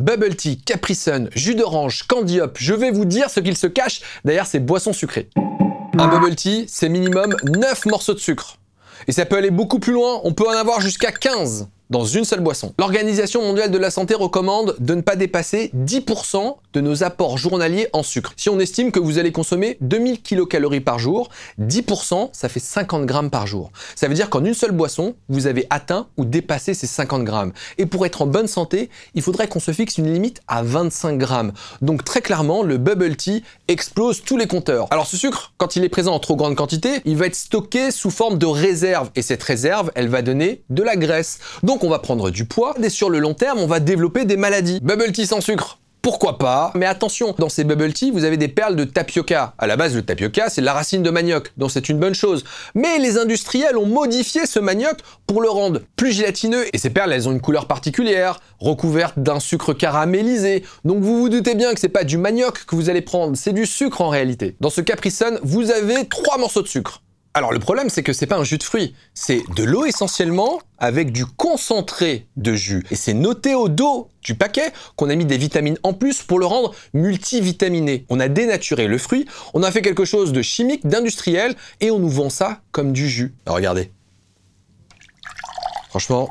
bubble tea, Capri Sun, jus d'orange, candy je vais vous dire ce qu'il se cache derrière ces boissons sucrées. Un bubble tea, c'est minimum 9 morceaux de sucre. Et ça peut aller beaucoup plus loin, on peut en avoir jusqu'à 15 dans une seule boisson. L'Organisation mondiale de la santé recommande de ne pas dépasser 10% de nos apports journaliers en sucre. Si on estime que vous allez consommer 2000 kcal par jour, 10%, ça fait 50 grammes par jour. Ça veut dire qu'en une seule boisson, vous avez atteint ou dépassé ces 50 grammes. Et pour être en bonne santé, il faudrait qu'on se fixe une limite à 25 grammes. Donc très clairement, le bubble tea explose tous les compteurs. Alors ce sucre, quand il est présent en trop grande quantité, il va être stocké sous forme de réserve. Et cette réserve, elle va donner de la graisse. Donc on va prendre du poids et sur le long terme, on va développer des maladies. Bubble tea sans sucre pourquoi pas. Mais attention, dans ces bubble tea, vous avez des perles de tapioca. À la base, le tapioca, c'est la racine de manioc, donc c'est une bonne chose. Mais les industriels ont modifié ce manioc pour le rendre plus gélatineux, et ces perles, elles ont une couleur particulière, recouverte d'un sucre caramélisé. Donc vous vous doutez bien que c'est pas du manioc que vous allez prendre, c'est du sucre en réalité. Dans ce Capri vous avez trois morceaux de sucre. Alors le problème, c'est que c'est pas un jus de fruits, c'est de l'eau essentiellement avec du concentré de jus. Et c'est noté au dos du paquet qu'on a mis des vitamines en plus pour le rendre multivitaminé. On a dénaturé le fruit, on a fait quelque chose de chimique, d'industriel, et on nous vend ça comme du jus. regardez. Franchement,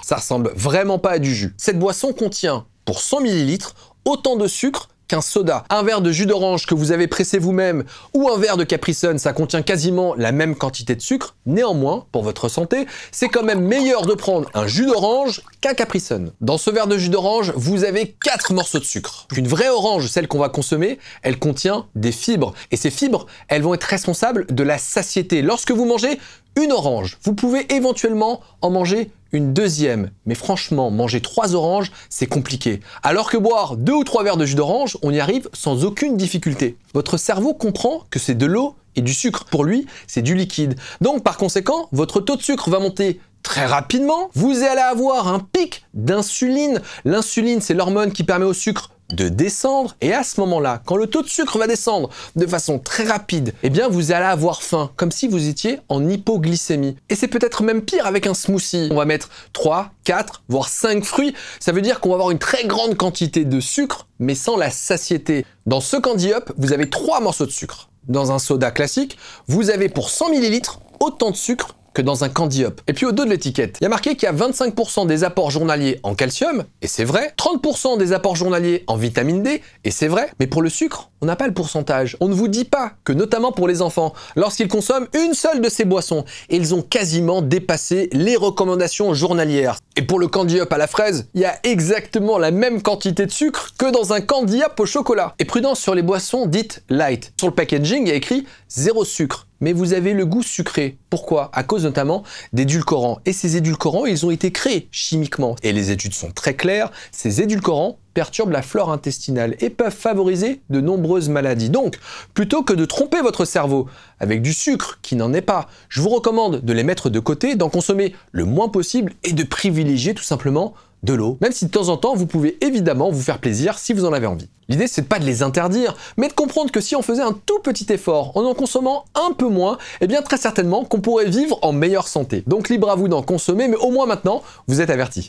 ça ressemble vraiment pas à du jus. Cette boisson contient, pour 100 ml, autant de sucre soda. Un verre de jus d'orange que vous avez pressé vous-même ou un verre de Capri Sun, ça contient quasiment la même quantité de sucre. Néanmoins, pour votre santé, c'est quand même meilleur de prendre un jus d'orange qu'un Capri Sun. Dans ce verre de jus d'orange, vous avez 4 morceaux de sucre. Une vraie orange, celle qu'on va consommer, elle contient des fibres. Et ces fibres, elles vont être responsables de la satiété. Lorsque vous mangez une orange, vous pouvez éventuellement en manger une deuxième. Mais franchement, manger trois oranges, c'est compliqué. Alors que boire deux ou trois verres de jus d'orange, on y arrive sans aucune difficulté. Votre cerveau comprend que c'est de l'eau et du sucre. Pour lui, c'est du liquide. Donc par conséquent, votre taux de sucre va monter très rapidement. Vous allez avoir un pic d'insuline. L'insuline, c'est l'hormone qui permet au sucre de descendre et à ce moment-là, quand le taux de sucre va descendre de façon très rapide, eh bien vous allez avoir faim, comme si vous étiez en hypoglycémie. Et c'est peut-être même pire avec un smoothie. On va mettre 3, 4, voire 5 fruits. Ça veut dire qu'on va avoir une très grande quantité de sucre, mais sans la satiété. Dans ce Candy Up, vous avez 3 morceaux de sucre. Dans un soda classique, vous avez pour 100 ml autant de sucre que dans un candy up. Et puis au dos de l'étiquette, il y a marqué qu'il y a 25% des apports journaliers en calcium, et c'est vrai, 30% des apports journaliers en vitamine D, et c'est vrai, mais pour le sucre, on n'a pas le pourcentage. On ne vous dit pas que notamment pour les enfants, lorsqu'ils consomment une seule de ces boissons, ils ont quasiment dépassé les recommandations journalières. Et pour le candy up à la fraise, il y a exactement la même quantité de sucre que dans un candy up au chocolat. Et prudence sur les boissons dites light. Sur le packaging, il y a écrit zéro sucre mais vous avez le goût sucré. Pourquoi À cause notamment d'édulcorants. Et ces édulcorants, ils ont été créés chimiquement. Et les études sont très claires, ces édulcorants perturbent la flore intestinale et peuvent favoriser de nombreuses maladies. Donc, plutôt que de tromper votre cerveau avec du sucre qui n'en est pas, je vous recommande de les mettre de côté, d'en consommer le moins possible et de privilégier tout simplement de l'eau, même si de temps en temps vous pouvez évidemment vous faire plaisir si vous en avez envie. L'idée c'est pas de les interdire, mais de comprendre que si on faisait un tout petit effort en en consommant un peu moins, eh bien très certainement qu'on pourrait vivre en meilleure santé. Donc libre à vous d'en consommer, mais au moins maintenant vous êtes averti.